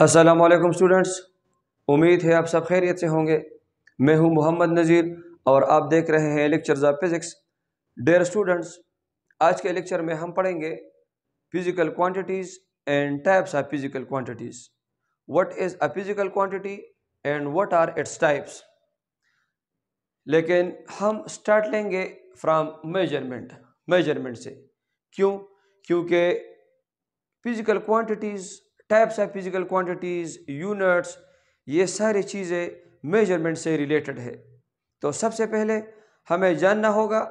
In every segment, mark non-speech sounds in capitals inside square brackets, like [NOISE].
Aslam students उम्मीद है आप सब खैरियत से होंगे मैं हूं मोहम्मद नज़ीर और आप देख रहे हैं lectures of physics dear students आज के लेक्चर में हम पढ़ेंगे physical quantities and types of physical quantities what is a physical quantity and what are its types लेकिन हम स्टार्ट लेंगे फ्राम मेजरमेंट मेजरमेंट से क्यों क्योंकि physical quantities types of physical quantities units ये सारी चीज़ें मेजरमेंट से रिलेटेड है तो सबसे पहले हमें जानना होगा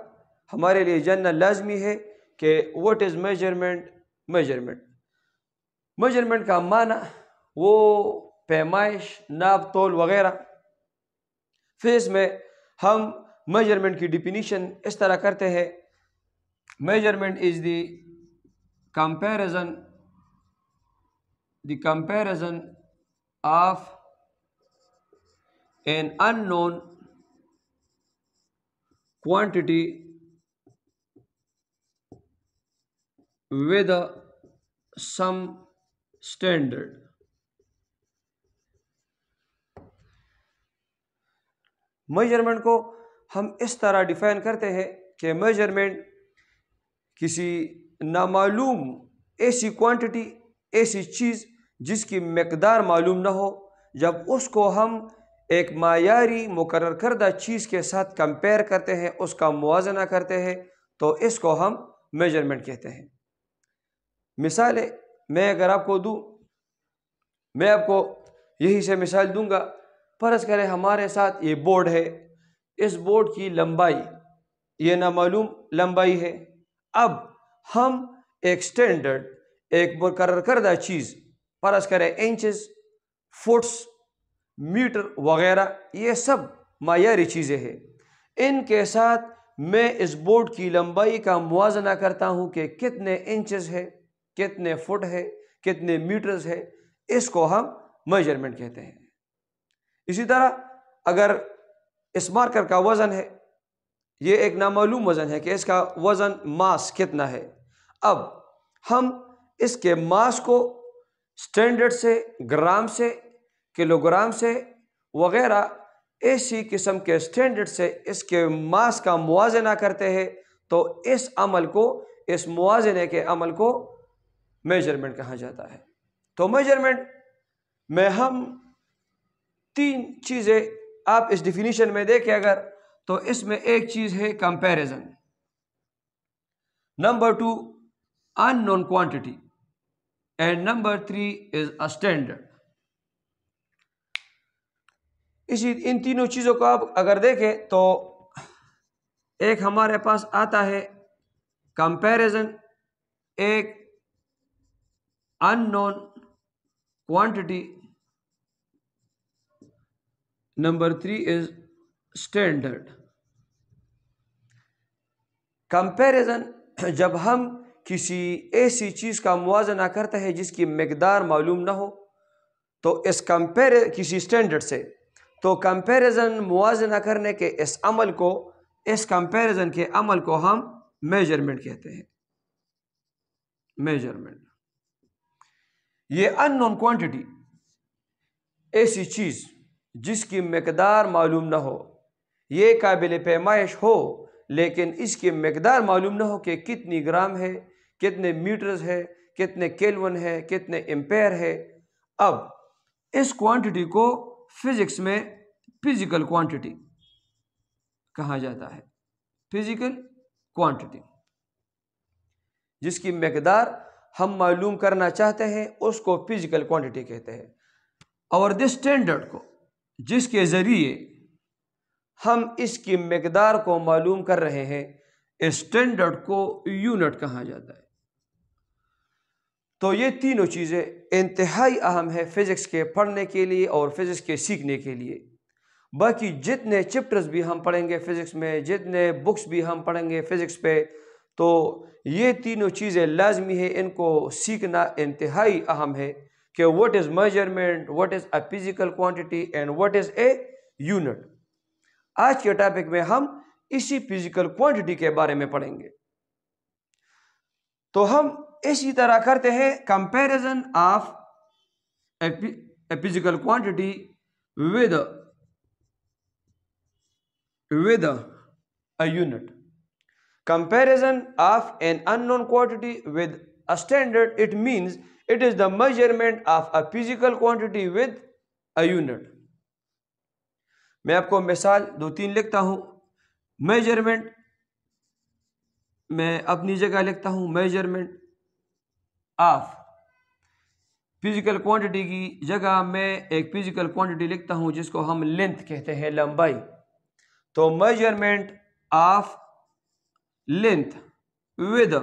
हमारे लिए जानना लाजमी है कि what is measurement measurement measurement का माना वो पैमाइश नाप तोल वगैरह फिर में हम मेजरमेंट की डिफिनीशन इस तरह करते हैं measurement is the comparison the comparison of an unknown quantity with some standard measurement को हम इस तरह डिफाइन करते हैं कि मेजरमेंट किसी नामालूम ऐसी क्वांटिटी ऐसी चीज़ जिसकी मकदार मालूम ना हो जब उसको हम एक मायारी मुकर करदा चीज़ के साथ कंपेयर करते हैं उसका मुजना करते हैं तो इसको हम मेजरमेंट कहते हैं मिसाल मैं अगर आपको दूँ मैं आपको यही से मिसाल दूंगा फ़र्ज़ करें हमारे साथ ये बोर्ड है इस बोर्ड की लंबाई ये नामूम लंबाई है अब हम एक स्टैंडर्ड एक मुकर करदा चीज़ फ़र्ज़ करें इंचज़ फुट्स मीटर वगैरह ये सब मायारी चीज़ें हैं इनके साथ मैं इस बोर्ड की लंबाई का मुजना करता हूँ कि कितने इंचज़ है कितने फुट है कितने मीटर्स है इसको हम मेजरमेंट कहते हैं इसी तरह अगर इस मार्कर का वज़न है ये एक नामालूम वज़न है कि इसका वज़न मास कितना है अब हम इसके मास को स्टैंडर्ड से ग्राम से किलोग्राम से वगैरह ऐसी किस्म के स्टैंडर्ड से इसके मास का मुजना करते हैं तो इस अमल को इस मुजने के अमल को मेजरमेंट कहा जाता है तो मेजरमेंट में हम तीन चीज़ें आप इस डिफिनीशन में देखें अगर तो इसमें एक चीज़ है comparison number two unknown quantity and number three is a standard इसी इन तीनों चीज़ों को आप अगर देखें तो एक हमारे पास आता है कंपैरिजन एक unknown quantity number three is standard comparison जब हम किसी ऐसी चीज़ का मुआजना करता है जिसकी मकदार मालूम ना हो तो इस कंपेर किसी स्टैंडर्ड से तो कंपेरिजन मुआजना करने के इस अमल को इस कंपेरिजन के अमल को हम मेजरमेंट कहते हैं मेजरमेंट ये अननोन क्वांटिटी ऐसी चीज़ जिसकी मकदार मालूम ना हो ये काबिल पैमाइश हो लेकिन इसकी मकदार मालूम ना हो कि कितनी ग्राम है कितने मीटर्स है कितने केलवन है कितने एम्पेयर है अब इस क्वांटिटी को फिजिक्स में फिजिकल क्वांटिटी कहा जाता है फिजिकल क्वांटिटी जिसकी मकदार हम मालूम करना चाहते हैं उसको फिजिकल क्वांटिटी कहते हैं और दिस स्टैंडर्ड को जिसके ज़रिए हम इसकी मकदार को मालूम कर रहे हैं स्टैंडर्ड को यूनिट कहा जाता है तो ये तीनों चीज़ें इंतहाई अहम है फिज़िक्स के पढ़ने के लिए और फिज़िक्स के सीखने के लिए बाकी जितने चैप्टर्स भी हम पढ़ेंगे फ़िज़िक्स में जितने बुक्स भी हम पढ़ेंगे फ़िज़िक्स पे तो ये तीनों चीज़ें लाजमी है इनको सीखना इंतहाई अहम है कि what is measurement what is a physical quantity and what is a unit आज के टॉपिक में हम इसी फिज़िकल क्वांटिटी के बारे में पढ़ेंगे तो हम इसी तरह करते हैं comparison of a physical quantity with with a unit comparison of an unknown quantity with a standard it means it is the measurement of a physical quantity with a unit मैं आपको मिसाल दो तीन लिखता हूं मेजरमेंट मैं अपनी जगह लिखता हूं मेजरमेंट ऑफ फिजिकल क्वांटिटी की जगह मैं एक फिजिकल क्वांटिटी लिखता हूं जिसको हम लेंथ कहते हैं लंबाई तो measurement of length with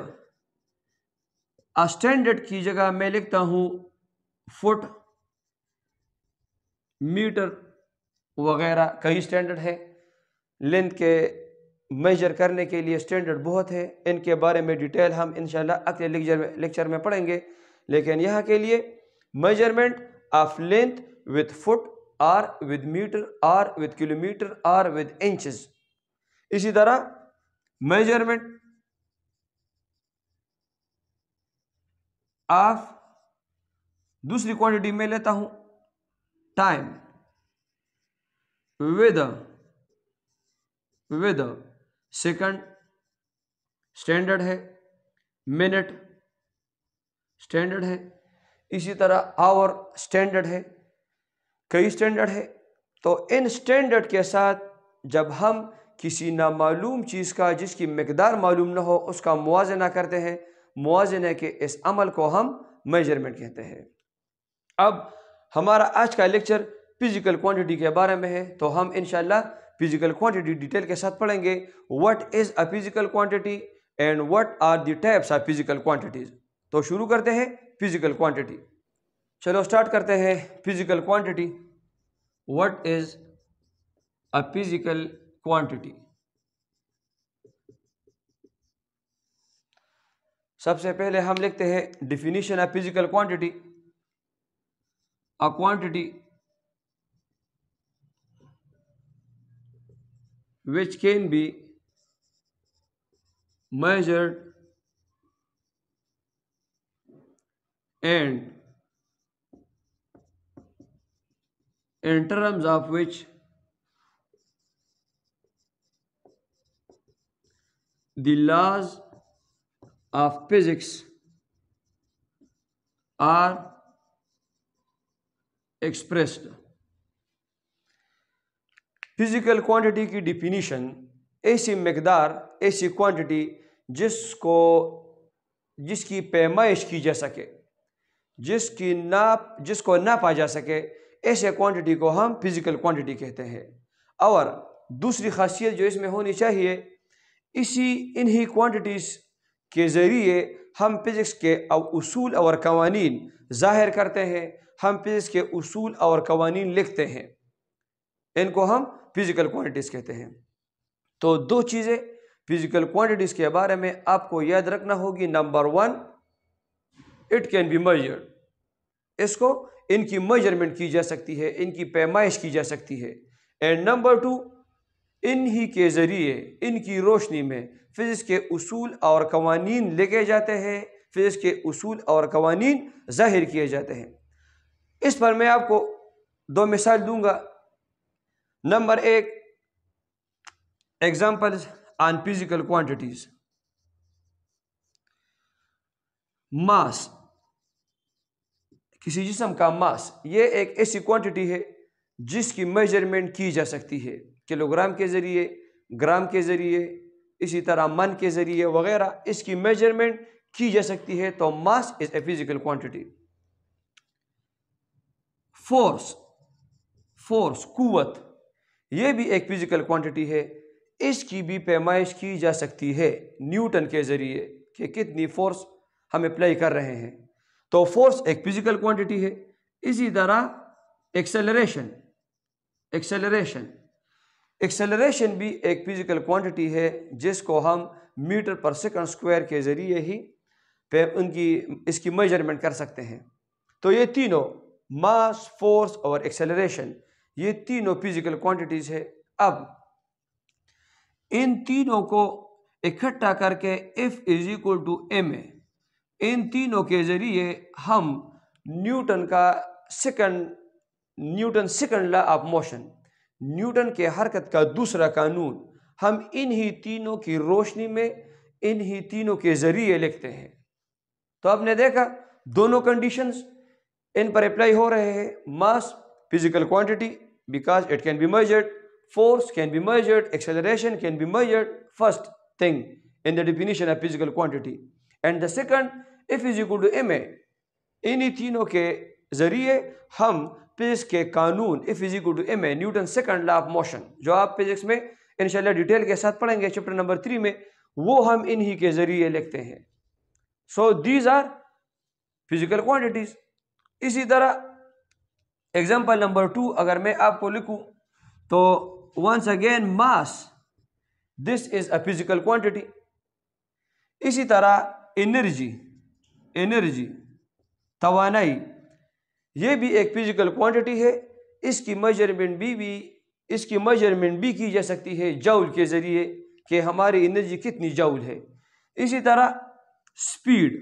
standard की जगह मैं लिखता हूं फुट मीटर वगैरह कई स्टैंडर्ड है लेंथ के मेजर करने के लिए स्टैंडर्ड बहुत है इनके बारे में डिटेल हम इन अगले लेक्चर लेक्चर में पढ़ेंगे लेकिन यहाँ के लिए measurement of length with foot or with metre or with kilometre or with inches इसी तरह मेजरमेंट ऑफ दूसरी क्वांटिटी में लेता हूं time with with second standard है मिनट स्टैंडर्ड है इसी तरह आवर स्टैंडर्ड है कई स्टैंडर्ड है तो इन स्टैंडर्ड के साथ जब हम किसी नामालूम चीज़ का जिसकी मकदार मालूम ना हो उसका मुआजना करते हैं मुआजने के इस अमल को हम मेजरमेंट कहते हैं अब हमारा आज का लेक्चर फिज़िकल क्वांटिटी के बारे में है तो हम इनशाला फिजिकल क्वांटिटी डिटेल के साथ पढ़ेंगे what is a physical quantity and what are the types of physical quantities तो शुरू करते हैं फिजिकल क्वांटिटी चलो स्टार्ट करते हैं physical quantity what is a physical quantity सबसे पहले हम लिखते हैं definition of physical quantity a quantity which can be measured and in terms of which the laws of physics are expressed. Physical quantity की definition ऐसी मकदार ऐसी quantity जिसको जिसकी पैमाइश की जा सके जिसकी नाप जिसको नापा जा सके ऐसे क्वांटिटी को हम फिज़िकल क्वांटिटी कहते हैं और दूसरी खासियत जो इसमें होनी चाहिए इसी इन्हीं क्वांटिटीज़ के ज़रिए हम फिज़िक्स के असूल और कवानीन ज़ाहिर करते हैं हम फिज़िक्स के असूल और कवानीन लिखते हैं इनको हम फिजिकल क्वांटिटीज़ कहते हैं तो दो चीज़ें फिजिकल क्वांटिटीज़ के बारे में आपको याद रखना होगी number one it can be measured इसको इनकी मेजरमेंट की जा सकती है इनकी पैमाइश की जा सकती है एंड नंबर टू इन्हीं के ज़रिए इनकी रोशनी में फिज़िक्स के उसूल और कवानीन लेके जाते हैं फिज़िक्स के उसूल और कवानीन जाहिर किए जाते हैं इस पर मैं आपको दो मिसाल दूंगा नंबर एक example on physical quantities mass किसी जिसम का मास ये एक ऐसी क्वांटिटी है जिसकी मेजरमेंट की जा सकती है किलोग्राम के ज़रिए ग्राम के ज़रिए इसी तरह मन के ज़रिए वगैरह इसकी मेजरमेंट की जा सकती है तो mass is a physical quantity force force कुवत ये भी एक फिज़िकल क्वांटिटी है इसकी भी पैमाइश की जा सकती है न्यूटन के ज़रिए कि कितनी फोर्स हम अप्लाई कर रहे हैं तो फोर्स एक फिज़िकल क्वांटिटी है इसी तरह एक्सेलरेशन एक्सेलरेशन एक्सेलरेशन भी एक फिज़िकल क्वांटिटी है जिसको हम मीटर पर सेकंड स्क्वायर के ज़रिए ही उनकी इसकी मेजरमेंट कर सकते हैं तो ये तीनों मास फोर्स और एक्सेलरेशन ये तीनों फिजिकल क्वांटिटीज है अब इन तीनों को इकट्ठा करके F is equal to M A इन तीनों के जरिए हम न्यूटन का second Newton second law of motion Newton के हरकत का दूसरा कानून हम इन ही तीनों की रोशनी में इन ही तीनों के जरिए लिखते हैं तो आपने देखा दोनों कंडीशंस इन पर अप्लाई हो रहे हैं mass physical quantity because it can be measured, force can be measured, acceleration can be measured, first thing in the definition of physical quantity. And the second, F is equal to ma, any तीनों के zariye hum physics ke kanoon F is equal to ma newton second law of motion jo aap physics mein inshallah detail ke sath padhenge chapter number 3 mein wo hum inhi ke zariye likhte hain so these are physical quantities isi tarah example number two अगर मैं आपको लिखूं तो once again mass this is a physical quantity इसी तरह energy energy तोानाई ये भी एक फिजिकल क्वांटिटी है इसकी मेजरमेंट भी भी इसकी मेजरमेंट भी की जा सकती है जाउल के ज़रिए कि हमारी एनर्जी कितनी जाउल है इसी तरह स्पीड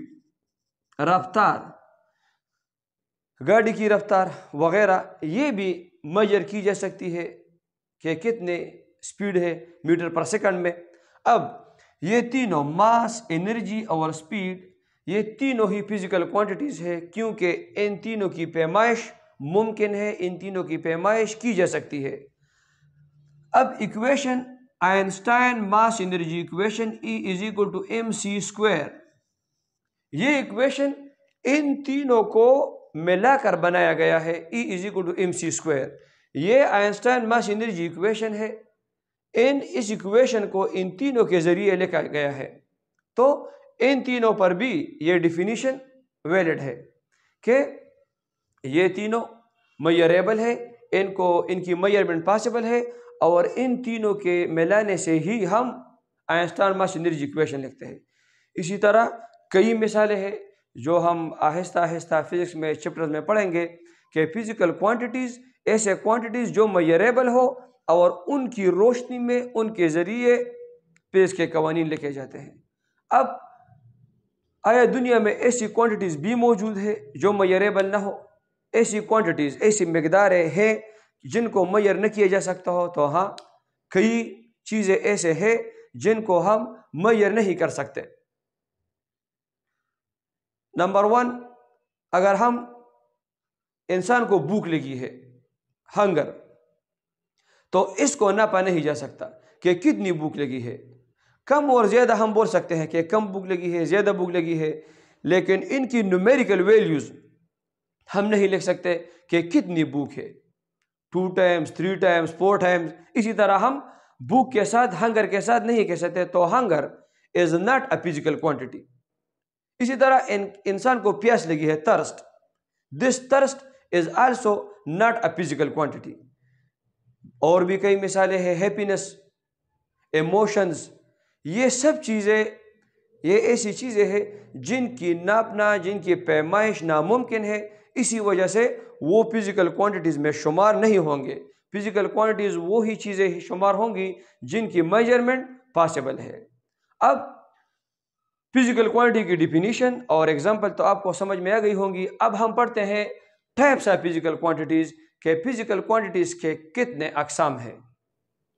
रफ्तार गाड़ी की रफ्तार वगैरह ये भी मेजर की जा सकती है कि कितने स्पीड है मीटर पर सेकंड में अब ये तीनों मास एनर्जी और स्पीड ये तीनों ही फिज़िकल क्वांटिटीज़ है क्योंकि इन तीनों की पैमाइश मुमकिन है इन तीनों की पैमाइश की जा सकती है अब equation Einstein mass energy equation E is equal to M C square ये इक्वेशन इन तीनों को मिलाकर बनाया गया है E is equal to M C square ये आइंस्टाइन मास एनर्जी इक्वेशन है इन इस इक्वेशन को इन तीनों के ज़रिए लिखा गया है तो इन तीनों पर भी ये डिफिनीशन वैलिड है कि ये तीनों मैयरेबल है इनको इनकी मैयरमेंट पॉसिबल है और इन तीनों के मिलाने से ही हम आइंस्टाइन मास एनर्जी इक्वेशन लिखते हैं इसी तरह कई मिसालें हैं जो हम आहिस्ता आहिस्ता फिज़िक्स में चैप्टर में पढ़ेंगे कि फ़िज़िकल क्वांटिटीज़ ऐसे क्वांटिटीज़ जो मैरेबल हो और उनकी रोशनी में उनके ज़रिए पेज के कवानीन लिखे जाते हैं अब आया दुनिया में ऐसी क्वांटिटीज़ भी मौजूद है जो मैरेबल ना हो ऐसी क्वांटिटीज़ ऐसी मकदारें हैं जिनको मैयर न किया जा सकता हो तो हाँ कई चीज़ें ऐसे हैं जिनको हम मैयर नहीं कर सकते नंबर वन अगर हम इंसान को भूख लगी है हंगर तो इसको नापा नहीं जा सकता कि कितनी भूख लगी है कम और ज़्यादा हम बोल सकते हैं कि कम भूख लगी है ज़्यादा भूख लगी है लेकिन इनकी न्यूमेरिकल वैल्यूज़ हम नहीं लिख सकते कि कितनी भूख है two times three times four times इसी तरह हम भूख के साथ हंगर के साथ नहीं कह सकते तो hunger is not a physical quantity इसी तरह इन, इंसान को प्यास लगी है thirst this thirst is also not a physical quantity और भी कई मिसालें हैं हैप्पीनेस इमोशंस ये सब चीज़ें ये ऐसी चीज़ें हैं जिनकी नापना जिनकी पैमाइश नामुमकिन है इसी वजह से वो फिज़िकल क्वांटिटीज़ में शुमार नहीं होंगे फिज़िकल क्वांटिटीज़ वो ही चीज़ें शुमार होंगी जिनकी मेजरमेंट पॉसिबल है अब फिजिकल क्वालिटी की डिफिनीशन और एग्जाम्पल तो आपको समझ में आ गई होंगी अब हम पढ़ते हैं टाइप्स ऑफ फिजिकल क्वांटिटीज के फिजिकल क्वांटिटीज के कितने अकसाम हैं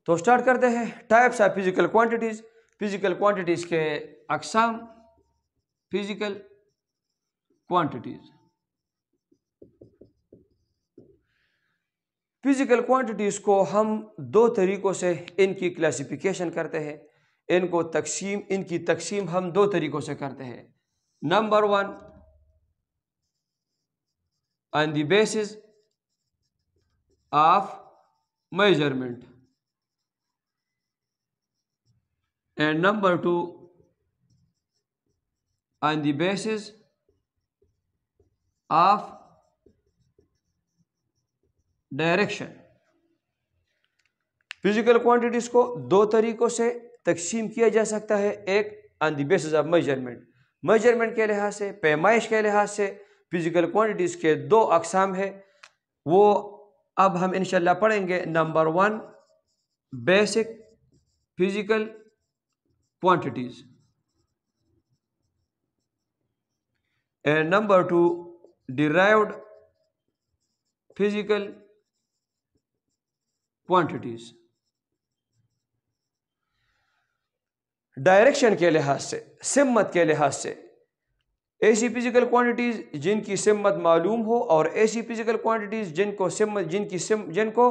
तो स्टार्ट करते हैं types of physical quantities physical quantities के अकसाम फिजिकल क्वांटिटीज फिजिकल क्वांटिटीज को हम दो तरीकों से इनकी क्लासिफिकेशन करते हैं इनको तकसीम इनकी तकसीम हम दो तरीक़ों से करते हैं number one on the basis of measurement and number two on the basis of direction physical quantities को दो तरीकों से तकसीम किया जा सकता है एक on the basis of measurement measurement के लिहाज से पैमाइश के लिहाज से फिज़िकल क्वांटिटीज़ के दो अकसाम है वो अब हम इनशाला पढ़ेंगे number one basic physical quantities and number two derived physical quantities direction के लिहाज से सिमत के लिहाज से ऐसी फिजिकल क्वांटिटीज़ जिनकी सिमत मालूम हो और ऐसी फिजिकल क्वांटिटीज़ जिनको सिमत जिनकी सिम जिनको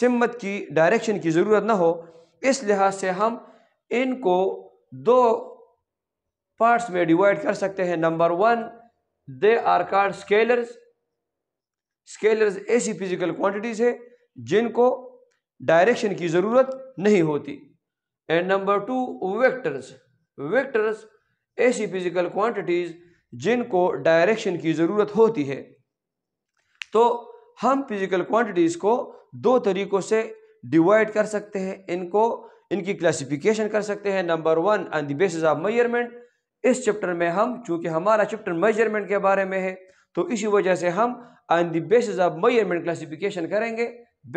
सिमत की डायरेक्शन की ज़रूरत ना हो इस लिहाज से हम इनको दो पार्ट्स में डिवाइड कर सकते हैं number one they are called scalars scalars ऐसी फिजिकल क्वांटिटीज़ है जिनको डायरेक्शन की ज़रूरत नहीं होती and number two vectors vectors ऐसी फिजिकल क्वांटिटीज जिनको डायरेक्शन की ज़रूरत होती है तो हम फिजिकल क्वांटिटीज़ को दो तरीक़ों से डिवाइड कर सकते हैं इनको इनकी क्लासिफिकेशन कर सकते हैं number one on the basis of measurement इस चैप्टर में हम चूंकि हमारा चैप्टर मेजरमेंट के बारे में है तो इसी वजह से हम on the basis of measurement classification करेंगे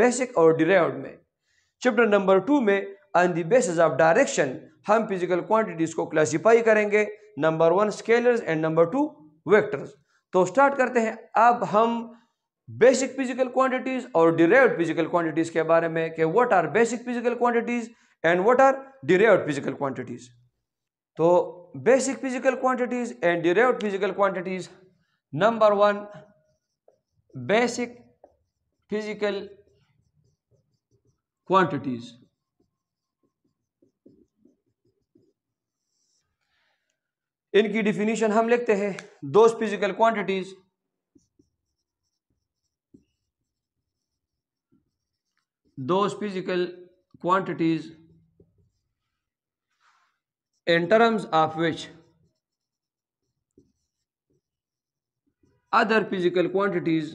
बेसिक और डिराइव्ड में चैप्टर नंबर टू में on the basis of direction हम फिजिकल क्वांटिटीज को क्लासीफाई करेंगे number one scalars and number two vectors तो स्टार्ट करते हैं अब हम बेसिक फिजिकल क्वांटिटीज और डिराइव फिजिकल क्वांटिटीज के बारे में कि what are basic physical quantities and what are derive physical quantities तो basic physical quantities and derive physical quantities number one basic physical quantities इनकी डिफिनीशन हम लिखते हैं those physical quantities those physical quantities in terms of which other physical quantities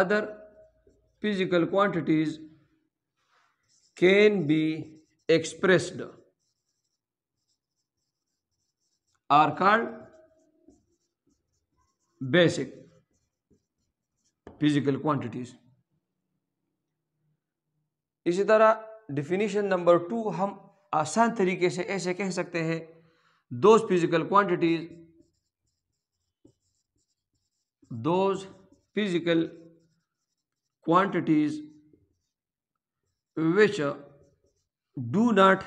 other physical quantities can be expressed are called basic physical quantities इसी तरह definition number two हम आसान तरीके से ऐसे कह सकते हैं those physical quantities those physical quantities which do not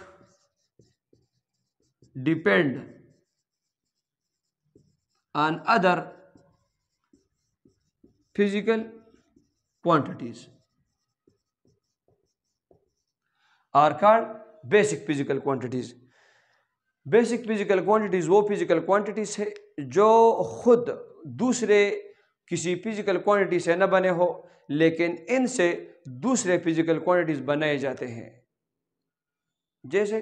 depend on other physical quantities are called basic physical quantities basic physical quantities वो फिजिकल क्वांटिटीज़ है जो खुद दूसरे किसी फिजिकल क्वांटिटी से न बने हो लेकिन इनसे दूसरे फिजिकल क्वांटिटीज़ बनाए जाते हैं जैसे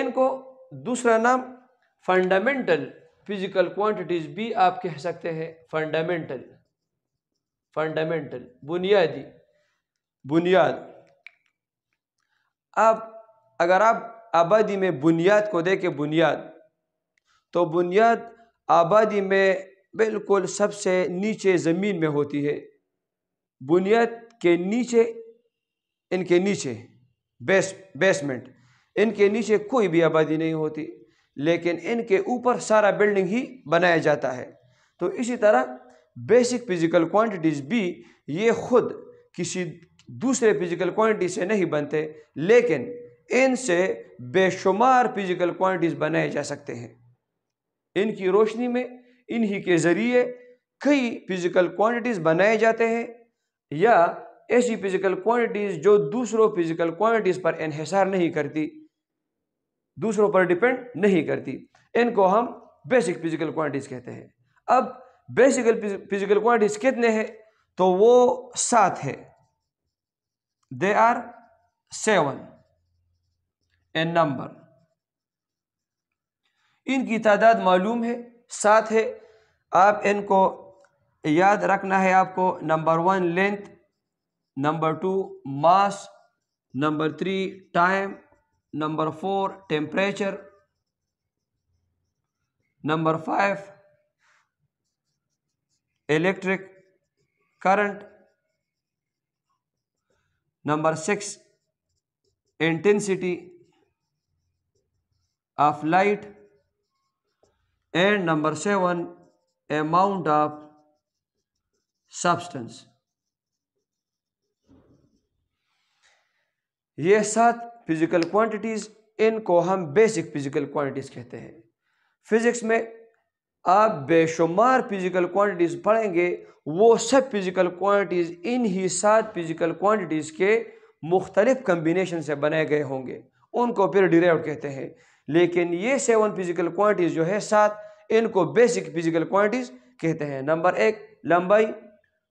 इनको दूसरा नाम फंडामेंटल फिजिकल क्वांटिटीज भी आप कह सकते हैं फंडामेंटल फंडामेंटल बुनियादी बुनियाद आप अगर आप आबादी में बुनियाद को देखें बुनियाद तो बुनियाद आबादी में बिल्कुल सबसे नीचे ज़मीन में होती है बुनियाद के नीचे इनके नीचे बेस बेसमेंट इनके नीचे कोई भी आबादी नहीं होती लेकिन इनके ऊपर सारा बिल्डिंग ही बनाया जाता है तो इसी तरह बेसिक फिजिकल क्वांटिटीज़ भी ये खुद किसी दूसरे फिजिकल क्वांटिटी से नहीं बनते लेकिन इनसे बेशुमार फिजिकल क्वांटिटीज़ बनाए जा सकते हैं इनकी रोशनी में इन्हीं के ज़रिए कई फिजिकल क्वांटिटीज़ बनाए जाते हैं या ऐसी फिजिकल क्वांटिटीज़ जो दूसरों फिजिकल क्वांटिटीज़ पर इहसार नहीं करती दूसरों पर डिपेंड नहीं करती इनको हम बेसिक फिजिकल क्वांटिटीज़ कहते हैं अब बेसिकल फिजिकल क्वांटिटीज़ कितने हैं तो वो सात है they are seven a number इनकी तादाद मालूम है सात है आप इनको याद रखना है आपको number one length number two mass number three time number 4 temperature number 5 electric current number 6 intensity of light and number 7 amount of substance ये सात फिज़िकल क्वांटिटीज़ इनको हम बेसिक फिज़िकल क्वांटिटीज़ कहते हैं फिज़िक्स में आप बेशुमार फिज़िकल क्वांटिटीज़ पढ़ेंगे वो सब फिज़िकल क्वांटिटीज़ इन ही सात फिज़िकल क्वांटिटीज़ के मुख्तलिफ कम्बिनेशन से बनाए गए होंगे उनको फिर डिराइव कहते हैं लेकिन ये सेवन फिज़िकल क्वांटिटीज़ जो है सात इनको बेसिक फिज़िकल क्वांटिटीज़ कहते हैं नंबर एक लंबाई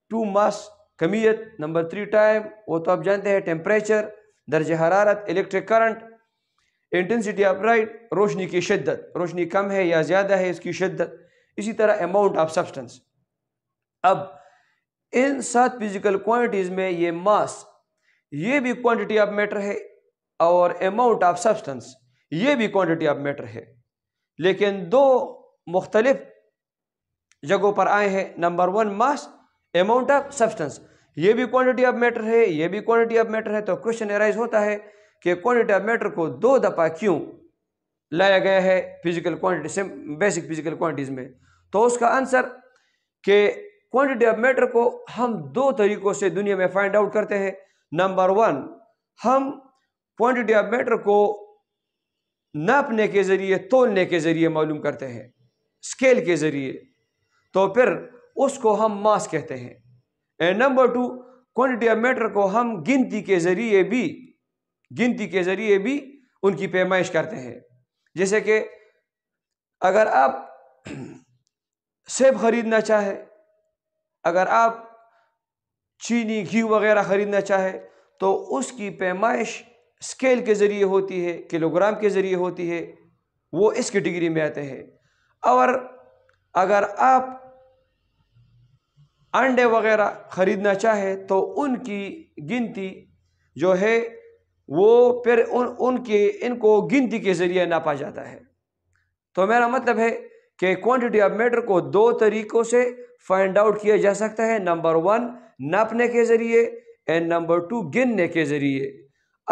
टू मास कमीयत नंबर थ्री टाइम वो तो आप जानते हैं टेम्परेचर दर्ज हरारत electric current intensity of light रोशनी की शिद्दत रोशनी कम है या ज़्यादा है इसकी शिद्दत इसी तरह अमाउंट ऑफ सब्सटेंस अब इन सात फिजिकल क्वांटिटीज़ में ये मास ये भी क्वांटिटी ऑफ मैटर है और अमाउंट ऑफ सब्सटेंस ये भी क्वांटिटी ऑफ मैटर है लेकिन दो मुख्तलिफ जगहों पर आए हैं number one mass amount of substance ये भी क्वांटिटी ऑफ मैटर है ये भी क्वांटिटी ऑफ मैटर है तो क्वेश्चन एराइज होता है कि क्वांटिटी ऑफ मैटर को दो दफ़ा क्यों लाया गया है फिजिकल क्वांटिटी से बेसिक फिजिकल क्वांटिटीज़ में तो उसका आंसर कि क्वांटिटी ऑफ मैटर को हम दो तरीक़ों से दुनिया में फाइंड आउट करते हैं नंबर वन हम क्वांटिटी ऑफ मैटर को नापने के ज़रिए तोलने के ज़रिए मालूम करते हैं स्केल के ज़रिए तो फिर उसको हम मास कहते हैं and number two quantity of matter को हम गिनती के ज़रिए भी गिनती के ज़रिए भी उनकी पैमाइश करते हैं जैसे कि अगर आप सेब ख़रीदना चाहे अगर आप चीनी घी वगैरह ख़रीदना चाहे तो उसकी पैमाइश स्केल के ज़रिए होती है किलोग्राम के ज़रिए होती है वो इस कैटेगरी में आते हैं और अगर आप अंडे वगैरह ख़रीदना चाहे तो उनकी गिनती जो है वो फिर उन उनके इनको गिनती के ज़रिए नापा जाता है तो मेरा मतलब है कि क्वांटिटी ऑफ मैटर को दो तरीक़ों से फाइंड आउट किया जा सकता है नंबर वन नापने के ज़रिए एंड नंबर टू गिनने के ज़रिए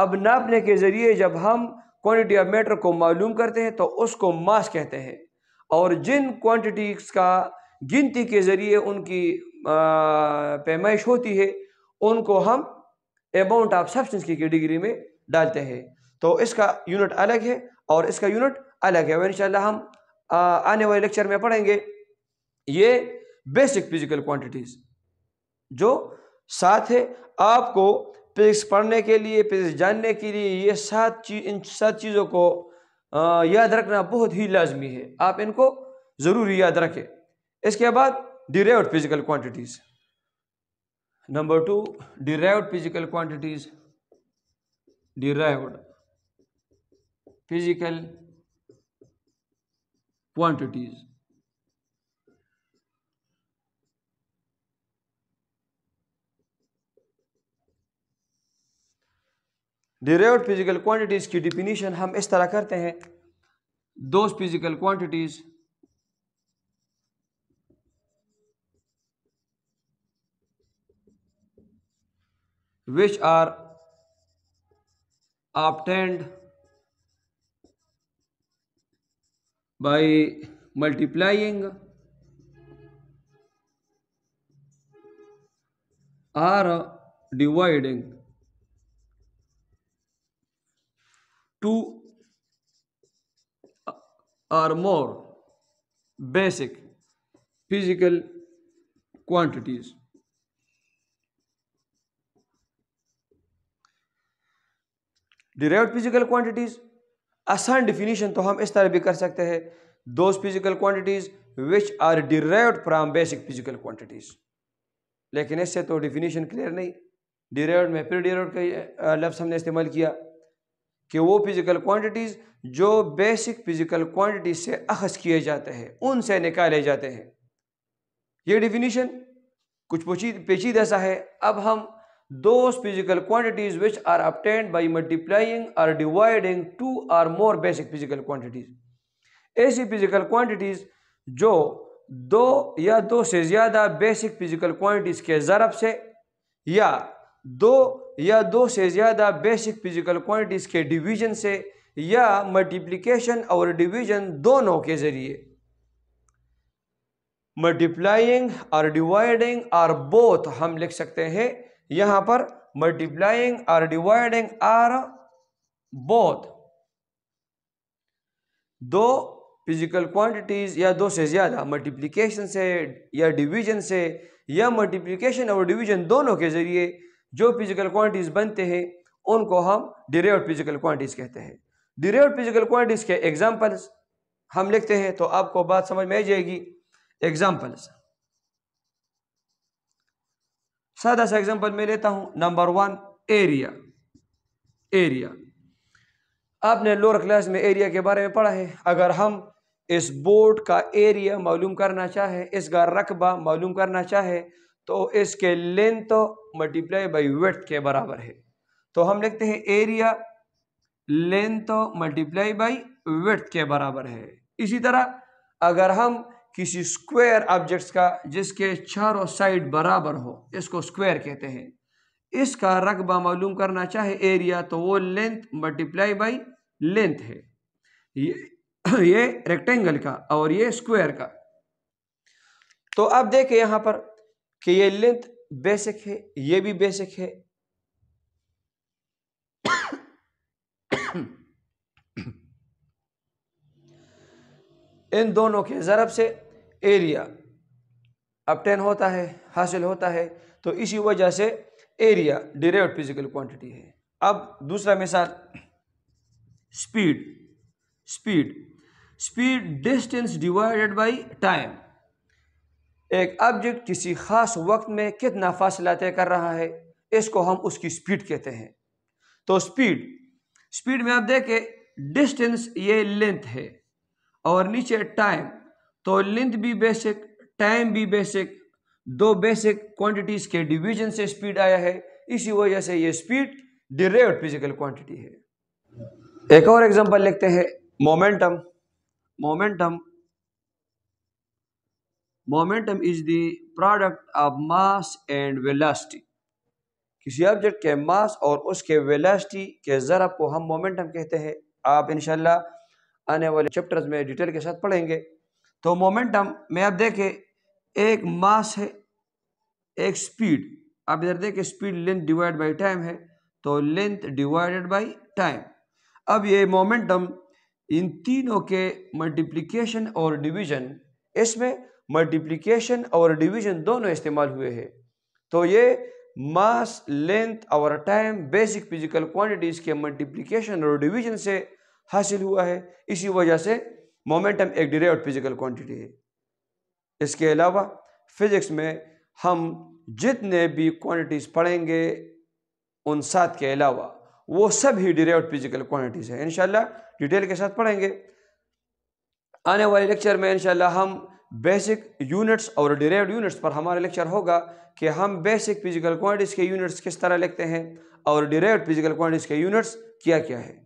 अब नापने के ज़रिए जब हम क्वांटिटी ऑफ मैटर को मालूम करते हैं तो उसको मास कहते हैं और जिन क्वांटिटीज़ का गिनती के ज़रिए उनकी पैमाइश होती है उनको हम अमाउंट ऑफ सब्सटेंस की कैटेगरी में डालते हैं तो इसका यूनिट अलग है और इसका यूनिट अलग है और इन हम आने वाले लेक्चर में पढ़ेंगे ये बेसिक फिजिकल क्वांटिटीज़ जो साथ है आपको फिजिक्स पढ़ने के लिए फिजिक्स जानने के लिए ये सात चीज इन सात चीज़ों को याद रखना बहुत ही लाजमी है आप इनको ज़रूर याद रखें इसके बाद derived physical quantities number two derived physical quantities derived physical quantities derived physical quantities की डिफिनीशन हम इस तरह करते हैं those physical quantities which are obtained by multiplying or dividing two or more basic physical quantities derive physical quantities आसान definition तो हम इस तरह भी कर सकते हैं those physical quantities which are derive from basic physical quantities लेकिन इससे तो डिफिनीशन क्लियर नहीं डिराइव में फिर डिराइव का लफ्स हमने इस्तेमाल किया कि वो फिज़िकल क्वांटिटीज़ जो बेसिक फिज़िकल क्वांटिटीज़ से अखज़ किए जाते हैं उनसे निकाले जाते हैं ये डिफिनीशन कुछ पेचीदा सा है अब हम those physical quantities which are obtained by multiplying or dividing two or more basic physical quantities ऐसी physical quantities जो दो या दो से ज़्यादा basic physical quantities के ज़रब से या दो या दो से ज़्यादा basic physical quantities के division से या multiplication और division दोनों के ज़रिए मल्टीप्लाइंग और डिवाइडिंग और बोथ हम लिख सकते हैं यहां पर मल्टीप्लाइंग और डिवाइडिंग आर बोथ दो फिजिकल क्वांटिटीज़ या दो से ज़्यादा मल्टीप्लीकेशन से या डिवीजन से या मल्टीप्लीकेशन और डिवीजन दोनों के ज़रिए जो फिजिकल क्वांटिटीज़ बनते हैं उनको हम डिरेव फिजिकल क्वांटिटीज़ कहते हैं डिरेव फिजिकल क्वांटिटीज़ के एग्जाम्पल्स हम लिखते हैं तो आपको बात समझ में आ जाएगी एग्जाम्पल्स सादा सा एग्जांपल मैं लेता हूं नंबर वन एरिया एरिया आपने लोअर क्लास में एरिया के बारे में पढ़ा है अगर हम इस बोर्ड का एरिया मालूम करना चाहे इसका रकबा मालूम करना चाहे तो इसके लेंथ तो मल्टीप्लाई बाई वेथ के बराबर है तो हम लिखते हैं एरिया लेंथ तो मल्टीप्लाई बाई वेथ के बराबर है इसी तरह अगर हम किसी स्क्वायर ऑब्जेक्ट्स का जिसके चारों साइड बराबर हो इसको स्क्वायर कहते हैं इसका रकबा मालूम करना चाहे एरिया तो वो लेंथ मल्टीप्लाई बाई लेंथ है ये [COUGHS] ये रेक्टेंगल का और ये स्क्वायर का तो अब देखें यहां पर कि ये लेंथ बेसिक है ये भी बेसिक है [COUGHS] इन दोनों के ज़रब से एरिया अपटेन होता है हासिल होता है तो इसी वजह से एरिया डिरेव फिजिकल क्वांटिटी है अब दूसरा मिसाल speed speed speed distance divided by time एक ऑब्जेक्ट किसी खास वक्त में कितना फासला तय कर रहा है इसको हम उसकी स्पीड कहते हैं तो स्पीड स्पीड में आप देखें डिस्टेंस ये लेंथ है और नीचे टाइम तो लेंथ भी बेसिक टाइम भी बेसिक दो बेसिक क्वांटिटीज के डिवीजन से स्पीड आया है इसी वजह से ये स्पीड डिरेव्ड फिजिकल क्वांटिटी है एक और एग्जांपल लिखते हैं momentum momentum momentum is the product of mass and velocity किसी ऑब्जेक्ट के मास और उसके वेलोसिटी के ज़रब को हम मोमेंटम कहते हैं आप इनशाला आने वाले चैप्टर्स में डिटेल के साथ पढ़ेंगे तो मोमेंटम में आप देखें एक मास है एक स्पीड आप इधर देखें speed length divide by time है तो लेंथ डिवाइडेड बाई टाइम अब ये मोमेंटम इन तीनों के मल्टीप्लिकेशन और डिवीजन इसमें मल्टीप्लिकेशन और डिवीजन दोनों इस्तेमाल हुए हैं तो ये मास लेंथ और टाइम बेसिक फिजिकल क्वांटिटीज़ के मल्टीप्लिकेशन और डिवीजन से हासिल हुआ है इसी वजह से मोमेंटम एक डिरेव फिजिकल क्वांटिटी है इसके अलावा फिज़िक्स में हम जितने भी क्वांटिटीज़ पढ़ेंगे उन सात के अलावा वो सब ही डिरेव फिजिकल क्वांटिटीज़ हैं इन डिटेल के साथ पढ़ेंगे आने वाले लेक्चर में इनशाला हम बेसिक यूनिट्स और डिराइव यूनिट्स पर हमारा लेक्चर होगा कि हम बेसिक फिजिकल क्वांटिटीज़ के यूनिट्स किस तरह लिखते हैं और डिराइव फिजिकल क्वांटिटीज़ के यूनिट्स क्या क्या है